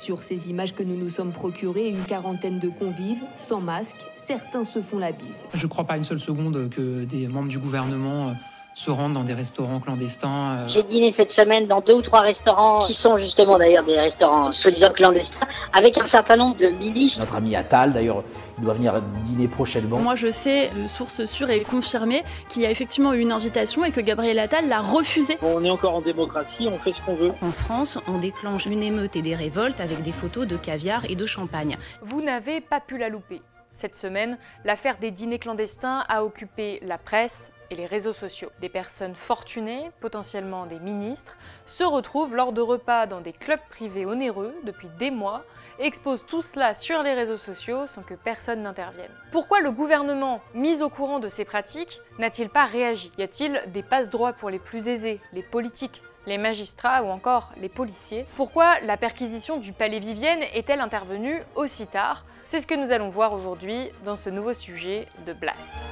Sur ces images que nous nous sommes procurées, une quarantaine de convives, sans masque, certains se font la bise. Je ne crois pas une seule seconde que des membres du gouvernement euh, se rendent dans des restaurants clandestins. Euh. J'ai dîné cette semaine dans deux ou trois restaurants qui sont justement d'ailleurs des restaurants soi-disant clandestins avec un certain nombre de milices. Notre ami Attal, d'ailleurs, il doit venir dîner prochainement. Moi, je sais de sources sûres et confirmées qu'il y a effectivement eu une invitation et que Gabriel Attal l'a refusée. On est encore en démocratie, on fait ce qu'on veut. En France, on déclenche une émeute et des révoltes avec des photos de caviar et de champagne. Vous n'avez pas pu la louper. Cette semaine, l'affaire des dîners clandestins a occupé la presse, et les réseaux sociaux. Des personnes fortunées, potentiellement des ministres, se retrouvent lors de repas dans des clubs privés onéreux depuis des mois et exposent tout cela sur les réseaux sociaux sans que personne n'intervienne. Pourquoi le gouvernement, mis au courant de ces pratiques, n'a-t-il pas réagi Y a-t-il des passe-droits pour les plus aisés, les politiques, les magistrats ou encore les policiers. Pourquoi la perquisition du palais Vivienne est-elle intervenue aussi tard C'est ce que nous allons voir aujourd'hui dans ce nouveau sujet de Blast.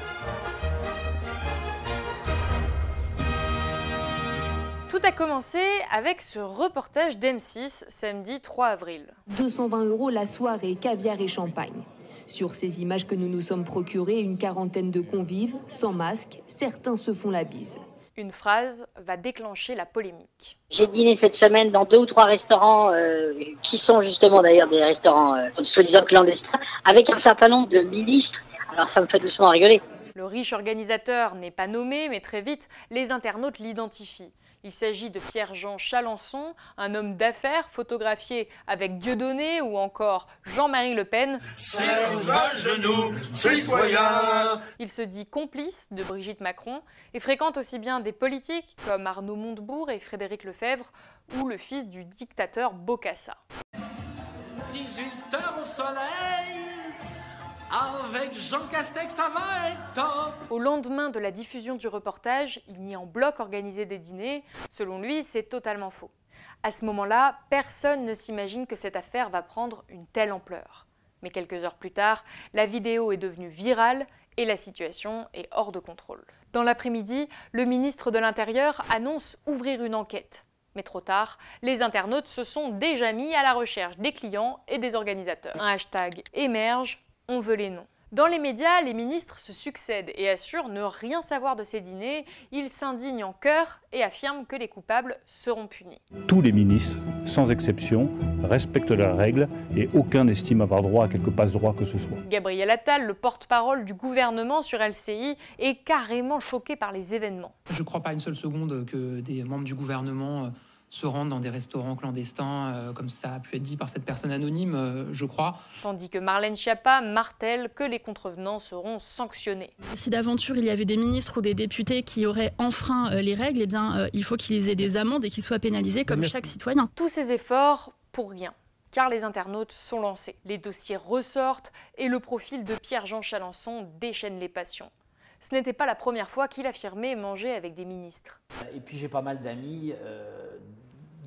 Tout a commencé avec ce reportage d'M6 samedi 3 avril. 220 euros la soirée, caviar et champagne. Sur ces images que nous nous sommes procurées, une quarantaine de convives, sans masque, certains se font la bise. Une phrase va déclencher la polémique. J'ai dîné cette semaine dans deux ou trois restaurants, euh, qui sont justement d'ailleurs des restaurants euh, soi-disant clandestins, avec un certain nombre de ministres. Alors ça me fait doucement rigoler. Le riche organisateur n'est pas nommé, mais très vite, les internautes l'identifient. Il s'agit de Pierre-Jean Chalençon, un homme d'affaires photographié avec Dieudonné ou encore Jean-Marie Le Pen. Il se dit complice de Brigitte Macron et fréquente aussi bien des politiques comme Arnaud Montebourg et Frédéric Lefebvre ou le fils du dictateur Bocassa. au soleil avec Jean Castex, ça va être top Au lendemain de la diffusion du reportage, il n'y en bloc organisé des dîners. Selon lui, c'est totalement faux. À ce moment-là, personne ne s'imagine que cette affaire va prendre une telle ampleur. Mais quelques heures plus tard, la vidéo est devenue virale et la situation est hors de contrôle. Dans l'après-midi, le ministre de l'Intérieur annonce ouvrir une enquête. Mais trop tard, les internautes se sont déjà mis à la recherche des clients et des organisateurs. Un hashtag émerge on veut les noms. Dans les médias, les ministres se succèdent et assurent ne rien savoir de ces dîners. Ils s'indignent en cœur et affirment que les coupables seront punis. Tous les ministres, sans exception, respectent la règle et aucun n'estime avoir droit à quelque passe-droit que ce soit. Gabriel Attal, le porte-parole du gouvernement sur LCI, est carrément choqué par les événements. Je ne crois pas une seule seconde que des membres du gouvernement euh, se rendre dans des restaurants clandestins, euh, comme ça a pu être dit par cette personne anonyme, euh, je crois. Tandis que Marlène Schiappa martèle que les contrevenants seront sanctionnés. Si d'aventure il y avait des ministres ou des députés qui auraient enfreint euh, les règles, eh bien, il faut qu'ils aient des amendes et qu'ils soient pénalisés comme chaque citoyen. Tous ces efforts pour rien car les internautes sont lancés. Les dossiers ressortent et le profil de Pierre-Jean Chalençon déchaîne les passions. Ce n'était pas la première fois qu'il affirmait manger avec des ministres. Et puis j'ai pas mal d'amis euh,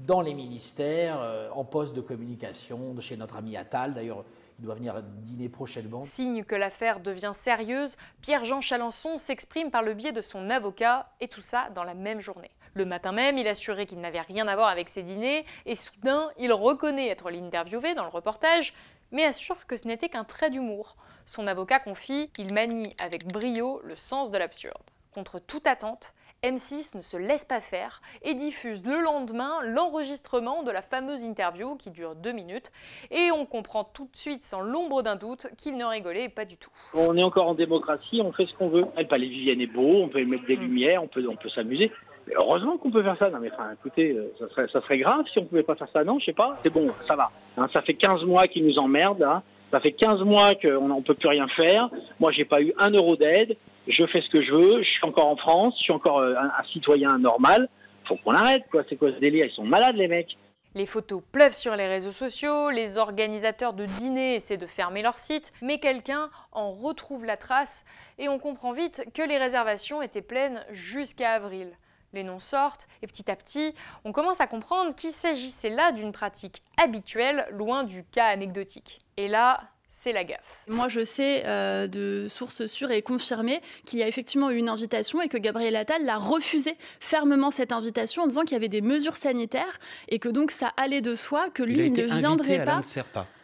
dans les ministères, euh, en poste de communication, de chez notre ami Attal d'ailleurs. Il doit venir dîner prochainement. Signe que l'affaire devient sérieuse, Pierre-Jean Chalençon s'exprime par le biais de son avocat, et tout ça dans la même journée. Le matin même, il assurait qu'il n'avait rien à voir avec ses dîners, et soudain, il reconnaît être l'interviewé dans le reportage, mais assure que ce n'était qu'un trait d'humour. Son avocat confie Il manie avec brio le sens de l'absurde. Contre toute attente, M6 ne se laisse pas faire et diffuse le lendemain l'enregistrement de la fameuse interview qui dure deux minutes. Et on comprend tout de suite, sans l'ombre d'un doute, qu'il ne rigolait pas du tout. On est encore en démocratie, on fait ce qu'on veut. Le palais Vivienne est beau, on peut y mettre des mm. lumières, on peut, on peut s'amuser. Heureusement qu'on peut faire ça. Non, mais écoutez, euh, ça serait, grave si on pouvait pas faire ça. Non, je sais pas. C'est bon, ça va. Hein, ça fait 15 mois qu'ils nous emmerdent. Hein. Ça fait 15 mois qu'on ne peut plus rien faire. Moi, j'ai pas eu un euro d'aide. Je fais ce que je veux. Je suis encore en France. Je suis encore euh, un, citoyen normal. il Faut qu'on arrête, quoi. C'est quoi ce délire Ils sont malades, les mecs. Les photos pleuvent sur les réseaux sociaux, les organisateurs de dîners essaient de fermer leur site, mais quelqu'un en retrouve la trace et on comprend vite que les réservations étaient pleines jusqu'à avril les noms sortent, et petit à petit, on commence à comprendre qu'il s'agissait là d'une pratique habituelle, loin du cas anecdotique. Et là, c'est la gaffe. Moi, je sais euh, de sources sûres et confirmées qu'il y a effectivement eu une invitation et que Gabriel Attal l'a refusé fermement cette invitation en disant qu'il y avait des mesures sanitaires et que donc ça allait de soi, que lui ne viendrait pas.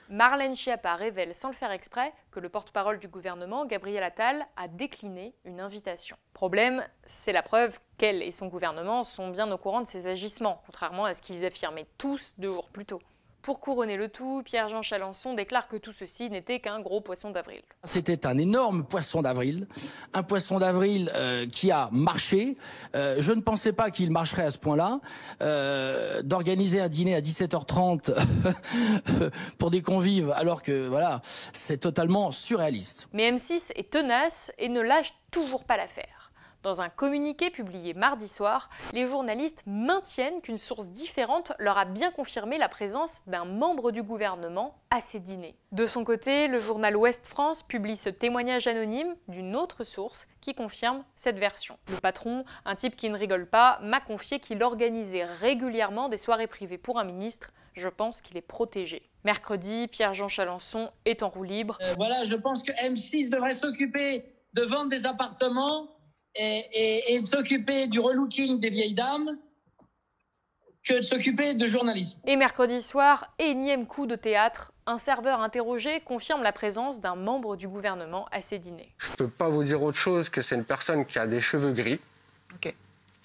Marlène Schiappa révèle sans le faire exprès que le porte-parole du gouvernement, Gabriel Attal, a décliné une invitation. Problème, c'est la preuve qu'elle et son gouvernement sont bien au courant de ses agissements, contrairement à ce qu'ils affirmaient tous deux jours plus tôt. Pour couronner le tout, Pierre-Jean Chalençon déclare que tout ceci n'était qu'un gros poisson d'avril. C'était un énorme poisson d'avril, un poisson d'avril euh, qui a marché. Euh, je ne pensais pas qu'il marcherait à ce point-là. Euh, d'organiser un dîner à 17h30 pour des convives, alors que voilà, c'est totalement surréaliste. Mais M6 est tenace et ne lâche toujours pas l'affaire. Dans un communiqué publié mardi soir, les journalistes maintiennent qu'une source différente leur a bien confirmé la présence d'un membre du gouvernement à ces dîners. De son côté, le journal Ouest France publie ce témoignage anonyme d'une autre source qui confirme cette version. Le patron, un type qui ne rigole pas, m'a confié qu'il organisait régulièrement des soirées privées pour un ministre. Je pense qu'il est protégé. Mercredi, Pierre-Jean Chalençon est en roue libre. Euh, voilà, je pense que M6 devrait s'occuper de vendre des appartements et, de s'occuper du relooking des vieilles dames que de s'occuper de journalisme. Et mercredi soir, énième coup de théâtre. Un serveur interrogé confirme la présence d'un membre du gouvernement à ses dîners. Je ne peux pas vous dire autre chose que c'est une personne qui a des cheveux gris, Ok.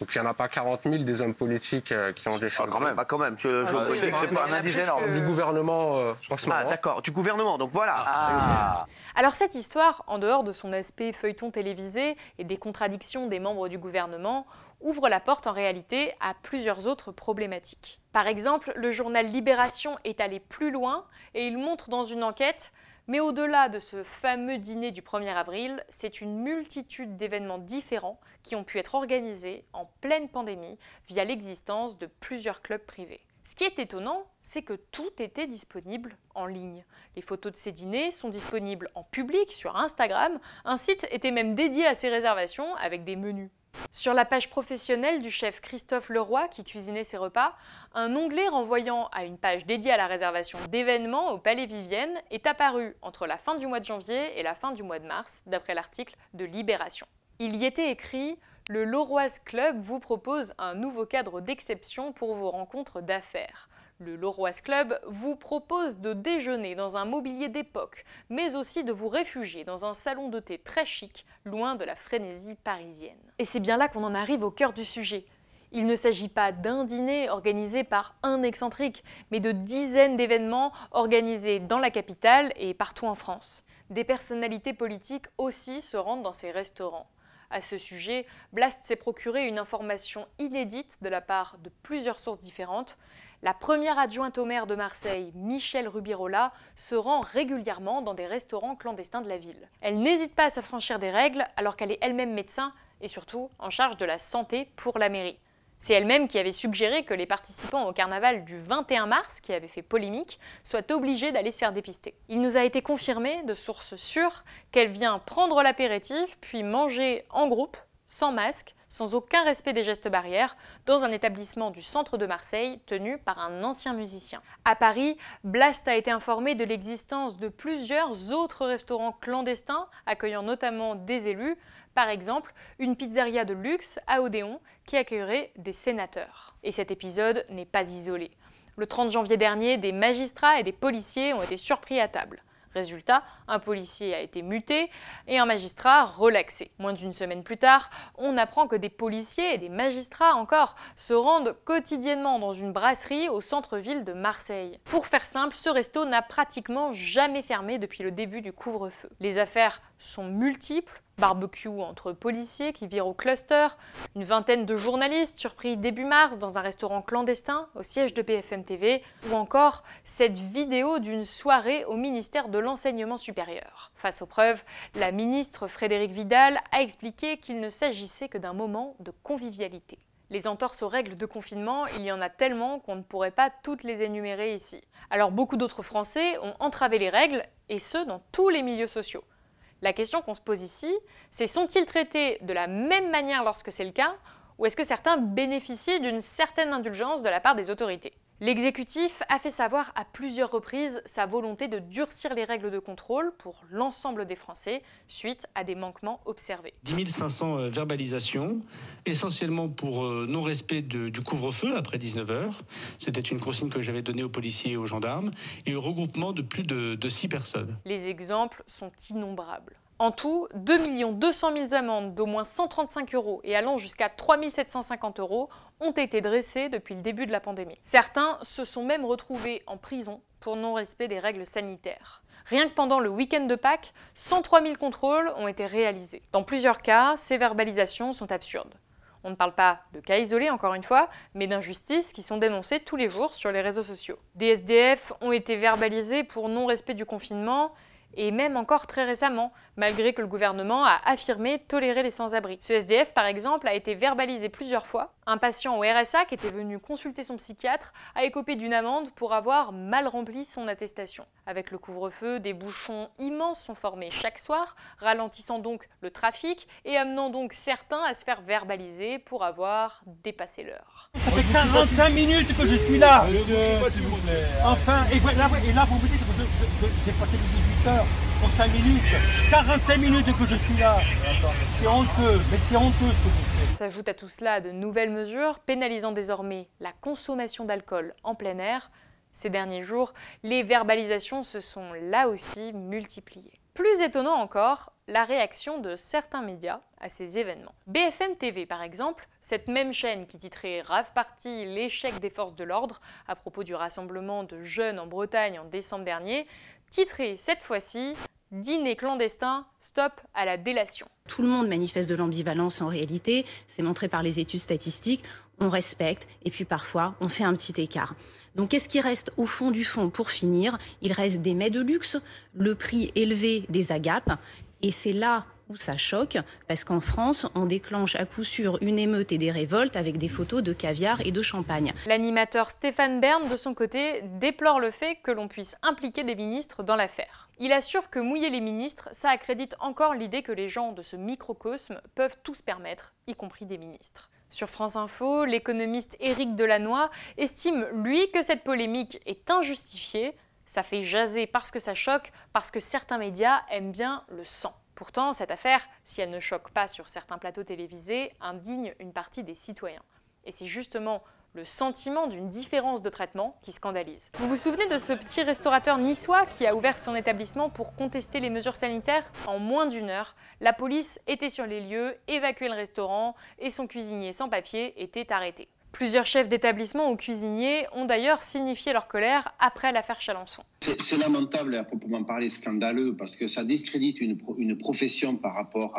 Donc il n'y en a pas 40 000 des hommes politiques euh, qui ont des ah, quand même, quand même. Ah, c'est pas un indice Du gouvernement euh, Ah, d'accord, du gouvernement, donc voilà. Ah, ah. Alors cette histoire, en dehors de son aspect feuilleton télévisé et des contradictions des membres du gouvernement, ouvre la porte en réalité à plusieurs autres problématiques. Par exemple, le journal Libération est allé plus loin et il montre dans une enquête mais au-delà de ce fameux dîner du 1er avril, c'est une multitude d'événements différents qui ont pu être organisées en pleine pandémie via l'existence de plusieurs clubs privés. Ce qui est étonnant, c'est que tout était disponible en ligne. Les photos de ces dîners sont disponibles en public sur Instagram, un site était même dédié à ces réservations avec des menus. Sur la page professionnelle du chef Christophe Leroy qui cuisinait ses repas, un onglet renvoyant à une page dédiée à la réservation d'événements au Palais Vivienne est apparu entre la fin du mois de janvier et la fin du mois de mars, d'après l'article de Libération. Il y était écrit Le Loroise Club vous propose un nouveau cadre d'exception pour vos rencontres d'affaires. Le Loroise Club vous propose de déjeuner dans un mobilier d'époque, mais aussi de vous réfugier dans un salon de thé très chic, loin de la frénésie parisienne. Et c'est bien là qu'on en arrive au cœur du sujet. Il ne s'agit pas d'un dîner organisé par un excentrique, mais de dizaines d'événements organisés dans la capitale et partout en France. Des personnalités politiques aussi se rendent dans ces restaurants. À ce sujet, Blast s'est procuré une information inédite de la part de plusieurs sources différentes. La première adjointe au maire de Marseille, Michèle Rubirola, se rend régulièrement dans des restaurants clandestins de la ville. Elle n'hésite pas à s'affranchir des règles alors qu'elle est elle-même médecin et surtout en charge de la santé pour la mairie. C'est elle-même qui avait suggéré que les participants au carnaval du 21 mars, qui avait fait polémique, soient obligés d'aller se faire dépister. Il nous a été confirmé, de sources sûres, qu'elle vient prendre l'apéritif, puis manger en groupe, sans masque, sans aucun respect des gestes barrières, dans un établissement du centre de Marseille tenu par un ancien musicien. À Paris, Blast a été informé de l'existence de plusieurs autres restaurants clandestins, accueillant notamment des élus, par exemple, une pizzeria de luxe à Odéon qui accueillerait des sénateurs. Et cet épisode n'est pas isolé. Le 30 janvier dernier, des magistrats et des policiers ont été surpris à table. Résultat, un policier a été muté et un magistrat relaxé. Moins d'une semaine plus tard, on apprend que des policiers et des magistrats encore se rendent quotidiennement dans une brasserie au centre-ville de Marseille. Pour faire simple, ce resto n'a pratiquement jamais fermé depuis le début du couvre-feu. Les affaires sont multiples, Barbecue entre policiers qui virent au cluster, une vingtaine de journalistes surpris début mars dans un restaurant clandestin au siège de PFM TV, ou encore cette vidéo d'une soirée au ministère de l'Enseignement supérieur. Face aux preuves, la ministre Frédérique Vidal a expliqué qu'il ne s'agissait que d'un moment de convivialité. Les entorses aux règles de confinement, il y en a tellement qu'on ne pourrait pas toutes les énumérer ici. Alors beaucoup d'autres Français ont entravé les règles, et ce, dans tous les milieux sociaux. La question qu'on se pose ici, c'est sont-ils traités de la même manière lorsque c'est le cas, ou est-ce que certains bénéficient d'une certaine indulgence de la part des autorités L'exécutif a fait savoir à plusieurs reprises sa volonté de durcir les règles de contrôle pour l'ensemble des Français suite à des manquements observés. 10 500 euh, verbalisations, essentiellement pour euh, non-respect du couvre-feu après 19h. C'était une consigne que j'avais donnée aux policiers et aux gendarmes et au regroupement de plus de, de 6 personnes. Les exemples sont innombrables. En tout, 2 200 000 amendes d'au moins 135 euros et allant jusqu'à 3 750 euros ont été dressées depuis le début de la pandémie. Certains se sont même retrouvés en prison pour non-respect des règles sanitaires. Rien que pendant le week-end de Pâques, 103 000 contrôles ont été réalisés. Dans plusieurs cas, ces verbalisations sont absurdes. On ne parle pas de cas isolés, encore une fois, mais d'injustices qui sont dénoncées tous les jours sur les réseaux sociaux. Des SDF ont été verbalisés pour non-respect du confinement, et même encore très récemment, malgré que le gouvernement a affirmé tolérer les sans-abri. Ce SDF, par exemple, a été verbalisé plusieurs fois. Un patient au RSA qui était venu consulter son psychiatre a écopé d'une amende pour avoir mal rempli son attestation. Avec le couvre-feu, des bouchons immenses sont formés chaque soir, ralentissant donc le trafic et amenant donc certains à se faire verbaliser pour avoir dépassé l'heure. Ça fait 45 minutes que je suis là Enfin, et là, et là vous me dites que j'ai passé 18 pour 5 minutes, 45 minutes que je suis là. C'est honteux, mais c'est honteux ce que vous faites. S'ajoutent à tout cela de nouvelles mesures pénalisant désormais la consommation d'alcool en plein air. Ces derniers jours, les verbalisations se sont là aussi multipliées. Plus étonnant encore, la réaction de certains médias à ces événements. BFM TV par exemple, cette même chaîne qui titrait Rave Party l'échec des forces de l'ordre à propos du rassemblement de jeunes en Bretagne en décembre dernier, titré cette fois-ci Dîner clandestin, stop à la délation. Tout le monde manifeste de l'ambivalence en réalité, c'est montré par les études statistiques, on respecte et puis parfois on fait un petit écart. Donc qu'est-ce qui reste au fond du fond pour finir Il reste des mets de luxe, le prix élevé des agapes et c'est là ça choque, parce qu'en France, on déclenche à coup sûr une émeute et des révoltes avec des photos de caviar et de champagne. L'animateur Stéphane Bern, de son côté, déplore le fait que l'on puisse impliquer des ministres dans l'affaire. Il assure que mouiller les ministres, ça accrédite encore l'idée que les gens de ce microcosme peuvent tous se permettre, y compris des ministres. Sur France Info, l'économiste Éric Delannoy estime, lui, que cette polémique est injustifiée. Ça fait jaser parce que ça choque, parce que certains médias aiment bien le sang. Pourtant, cette affaire, si elle ne choque pas sur certains plateaux télévisés, indigne une partie des citoyens. Et c'est justement le sentiment d'une différence de traitement qui scandalise. Vous vous souvenez de ce petit restaurateur niçois qui a ouvert son établissement pour contester les mesures sanitaires En moins d'une heure, la police était sur les lieux, évacuait le restaurant et son cuisinier sans papier était arrêté. Plusieurs chefs d'établissement ou cuisiniers ont d'ailleurs signifié leur colère après l'affaire Chalençon. C'est lamentable et à proprement parler scandaleux parce que ça discrédite une, profession par rapport,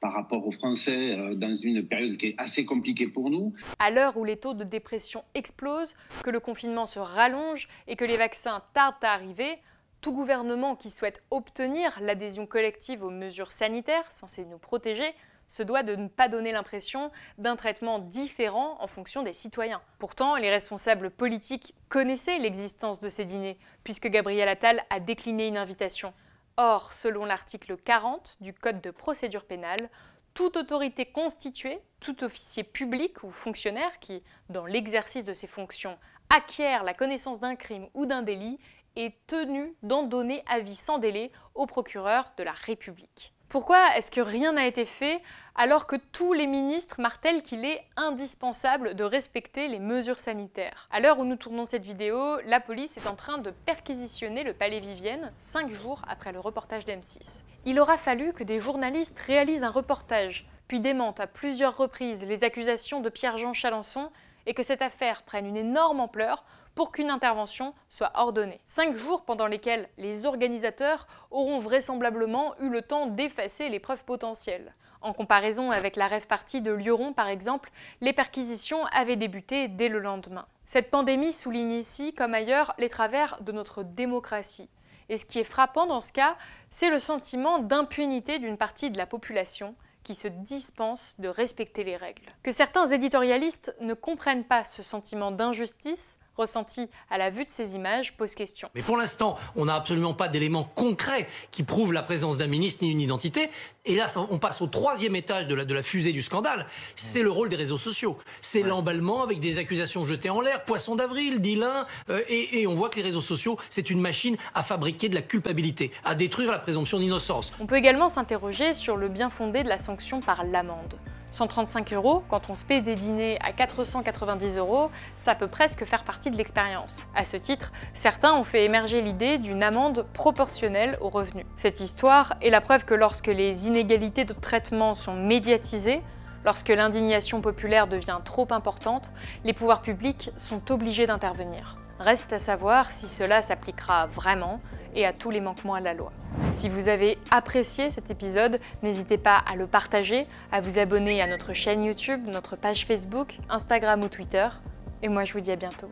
par rapport aux Français euh, dans une période qui est assez compliquée pour nous. À l'heure où les taux de dépression explosent, que le confinement se rallonge et que les vaccins tardent à arriver, tout gouvernement qui souhaite obtenir l'adhésion collective aux mesures sanitaires censées nous protéger se doit de ne pas donner l'impression d'un traitement différent en fonction des citoyens. Pourtant, les responsables politiques connaissaient l'existence de ces dîners, puisque Gabriel Attal a décliné une invitation. Or, selon l'article 40 du Code de procédure pénale, toute autorité constituée, tout officier public ou fonctionnaire qui, dans l'exercice de ses fonctions, acquiert la connaissance d'un crime ou d'un délit, est tenu d'en donner avis sans délai au procureur de la République. Pourquoi est-ce que rien n'a été fait alors que tous les ministres martèlent qu'il est indispensable de respecter les mesures sanitaires À l'heure où nous tournons cette vidéo, la police est en train de perquisitionner le palais Vivienne, cinq jours après le reportage d'M6. Il aura fallu que des journalistes réalisent un reportage, puis démentent à plusieurs reprises les accusations de Pierre-Jean Chalençon et que cette affaire prenne une énorme ampleur pour qu'une intervention soit ordonnée. Cinq jours pendant lesquels les organisateurs auront vraisemblablement eu le temps d'effacer les preuves potentielles. En comparaison avec la rêve partie de Lioron, par exemple, les perquisitions avaient débuté dès le lendemain. Cette pandémie souligne ici, comme ailleurs, les travers de notre démocratie. Et ce qui est frappant dans ce cas, c'est le sentiment d'impunité d'une partie de la population qui se dispense de respecter les règles. Que certains éditorialistes ne comprennent pas ce sentiment d'injustice ressenti à la vue de ces images pose question. Mais pour l'instant, on n'a absolument pas d'éléments concrets qui prouvent la présence d'un ministre ni une identité. Et là, on passe au troisième étage de la, fusée du scandale. C'est le rôle des réseaux sociaux. C'est l'emballement avec des accusations jetées en l'air, poisson d'avril, Dylan, euh, et on voit que les réseaux sociaux, c'est une machine à fabriquer de la culpabilité, à détruire la présomption d'innocence. On peut également s'interroger sur le bien fondé de la sanction par l'amende. 135 euros, quand on se paie des dîners à 490 euros, ça peut presque faire partie de l'expérience. À ce titre, certains ont fait émerger l'idée d'une amende proportionnelle aux revenus. Cette histoire est la preuve que lorsque les inégalités de traitement sont médiatisées, Lorsque l'indignation populaire devient trop importante, les pouvoirs publics sont obligés d'intervenir. Reste à savoir si cela s'appliquera vraiment, et à tous les manquements à la loi. Si vous avez apprécié cet épisode, n'hésitez pas à le partager, à vous abonner à notre chaîne YouTube, notre page Facebook, Instagram ou Twitter. Et moi je vous dis à bientôt.